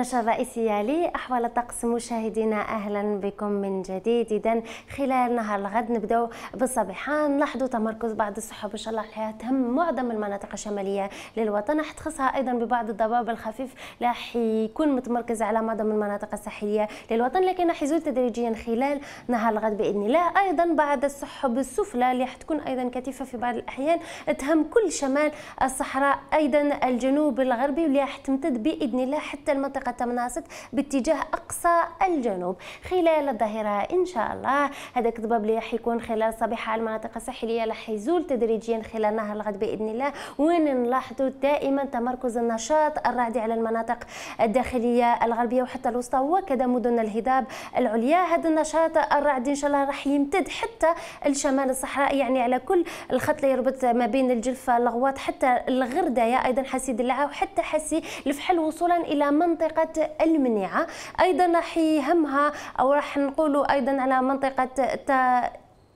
النشر الرئيسية لأحوال الطقس مشاهدينا أهلا بكم من جديد إذا خلال نهار الغد نبداو بالصبيحان نلاحظوا تمركز بعض السحب إن شاء الله الحياة تهم معظم المناطق الشمالية للوطن حتخصها أيضا ببعض الضباب الخفيف راح يكون متمركز على معظم المناطق الساحلية للوطن لكن راح يزول تدريجيا خلال نهار الغد بإذن الله أيضا بعد السحب السفلى اللي راح تكون أيضا كثيفة في بعض الأحيان تهم كل شمال الصحراء أيضا الجنوب الغربي واللي راح تمتد بإذن الله حتى المنطقة منطقة باتجاه أقصى الجنوب خلال الظهيرة إن شاء الله هذاك الضباب اللي راح يكون خلال صباح المناطق الساحلية راح يزول تدريجيا خلال نهار الغد بإذن الله وين نلاحظوا دائما تمركز النشاط الرعدي على المناطق الداخلية الغربية وحتى الوسطى وكذا مدن الهضاب العليا هذا النشاط الرعدي إن شاء الله راح يمتد حتى الشمال الصحراء يعني على كل الخط اللي يربط ما بين الجلفة الغواط حتى الغردايه أيضا حسي دلعة وحتى حسي الفحل وصولا إلى منطقة منطقة المنيعة أيضا راح يهمها أو راح نقولوا أيضا على منطقة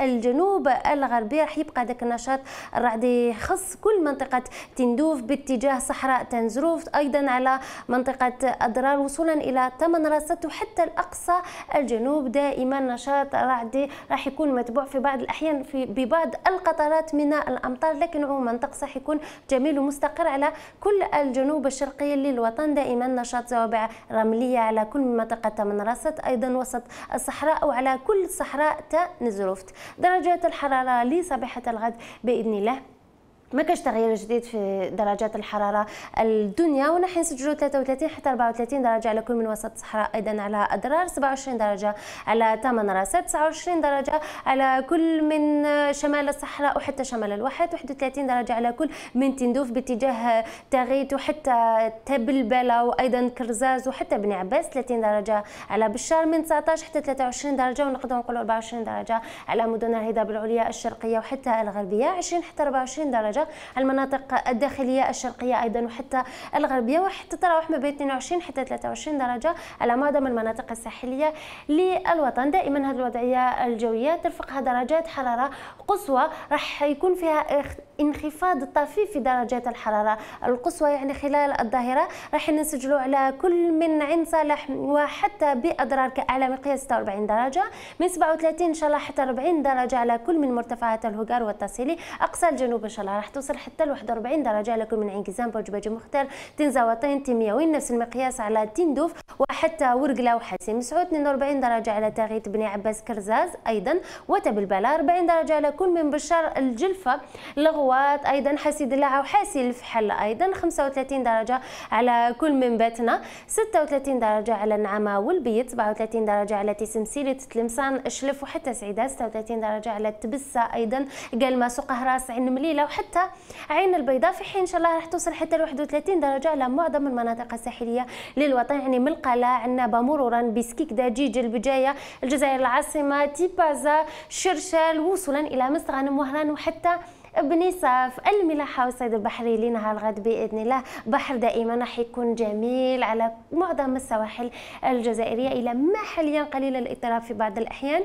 الجنوب الغربي راح يبقى داك النشاط راح يخص كل منطقة تندوف باتجاه صحراء تنزروف أيضا على منطقة أضرار وصولا إلى تمن راست وحتى الأقصى الجنوب دائما نشاط راح راح يكون متبوع في بعض الأحيان في ببعض القطرات من الأمطار لكن عموما منطق راح يكون جميل ومستقر على كل الجنوب الشرقي للوطن دائما نشاط زوابع رملية على كل منطقة تمن راست أيضا وسط الصحراء وعلى كل صحراء تنزروفت درجات الحرارة لصباحة الغد بإذن الله ما كاش تغيير جديد في درجات الحراره الدنيا ونحن نسجلوا 33 حتى 34 درجه على كل من وسط الصحراء ايضا على اضرار 27 درجه على تامن راس 29 درجه على كل من شمال الصحراء وحتى شمال الواحات 31 درجه على كل من تندوف باتجاه تاغيت وحتى تبلبله وايضا كرزاز وحتى بن عباس 30 درجه على بشار من 19 حتى 23 درجه ونقدروا نقولوا 24 درجه على مدن الهضاب العليا الشرقيه وحتى الغربيه 20 حتى 24 درجه المناطق الداخلية الشرقية أيضا وحتى الغربية وحتى تراوح ما بين 22 حتى 23 درجة على معظم المناطق الساحلية للوطن دائما هذه الوضعية الجوية ترفقها درجات حرارة قصوى راح يكون فيها انخفاض طفيف في درجات الحرارة القصوى يعني خلال الظاهرة راح نسجلوا على كل من عين صالح وحتى بأضرار كأعلى مقياس 46 درجة من 37 إن شاء الله حتى 40 درجة على كل من مرتفعات الهجار والتصيلي أقصى الجنوب إن شاء الله راح توصل حتى ل 41 درجه لكم من انقزام برج باجي مختار تنزا وطين تيمياوين نفس المقياس على تندوف وحتى ورقله وحسين مسعود 42 درجه على تاغيت بني عباس كرزاز ايضا وتبلبله 40 درجه على كل من بشار الجلفه لغوات ايضا حسيد دلاعه وحاسي الفحل ايضا 35 درجه على كل من باتنا 36 درجه على النعمه والبيت 37 درجه على تسمسيلة تلمسان الشلف وحتى سعيده 36 درجه على تبسه ايضا قال ما سوق راس عين مليله وحتى حتى عين البيضاء في حين ان شاء الله راح توصل حتى ل 31 درجه على معظم المناطق الساحليه للوطن يعني من القلاع عنابه مرورا بسكيك داجيج البجايه الجزائر العاصمه تيبازا شرشال وصولا الى مصر وهران وحتى بنصف الملاحة والصيد البحري لنهار الغد بإذن الله بحر دائما راح يكون جميل على معظم السواحل الجزائرية إلى ما حاليا قليل الاضطراب في بعض الأحيان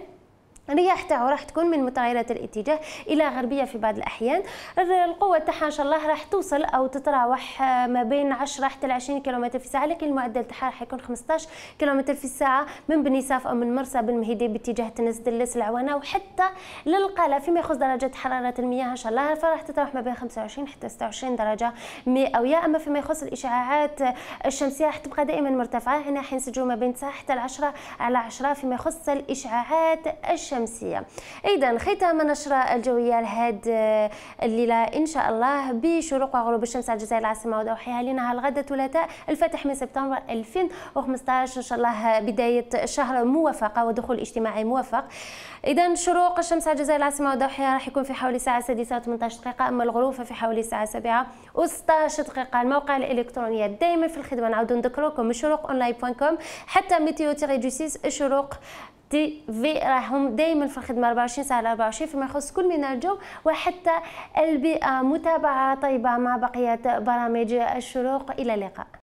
الرياح تاعو راح تكون من متغيرات الاتجاه الى غربيه في بعض الاحيان القوه تاعها ان شاء الله راح توصل او تتراوح آه، ما بين 10 حتى ل 20 كيلومتر في الساعه لكن المعدل تاعها راح يكون 15 كيلومتر في الساعه من بني او من مرسى بن مهدي باتجاه تنس دلس العوانه وحتى للقاله فيما يخص درجه حراره المياه ان شاء الله فراح تتراوح ما بين 25 حتى 26 درجه مئويه اما فيما يخص الاشعاعات آه، الشمسيه راح تبقى دائما مرتفعه هنا حينسجلوا ما بين 9 حتى 10 على 10 فيما يخص الاشعاعات الشمسيه الشمسية إذا ختام نشرة الجوية لهاد آه، الليلة إن شاء الله بشروق وغروب الشمس على الجزائر العاصمة ودوحيها لنهار الغد ثلاثاء الفاتح من سبتمبر 2015 إن شاء الله بداية شهر موفقة ودخول اجتماعي موفق إذا شروق الشمس على الجزائر العاصمة ودوحيها راح يكون في حوالي الساعة 6 و18 دقيقة أما الغروب ففي حوالي الساعة 7 و16 دقيقة الموقع الإلكتروني دائما في الخدمة نعاودو نذكروكم شروق أونلاين بوان كوم حتى ميتيو تيغي جوسيس 6 شروق تي في راهم دائما في الخدمه 24 ساعه على 24 فيما يخص كل من الجو وحتى البيئه متابعه طيبه مع بقيه برامج الشروق الى اللقاء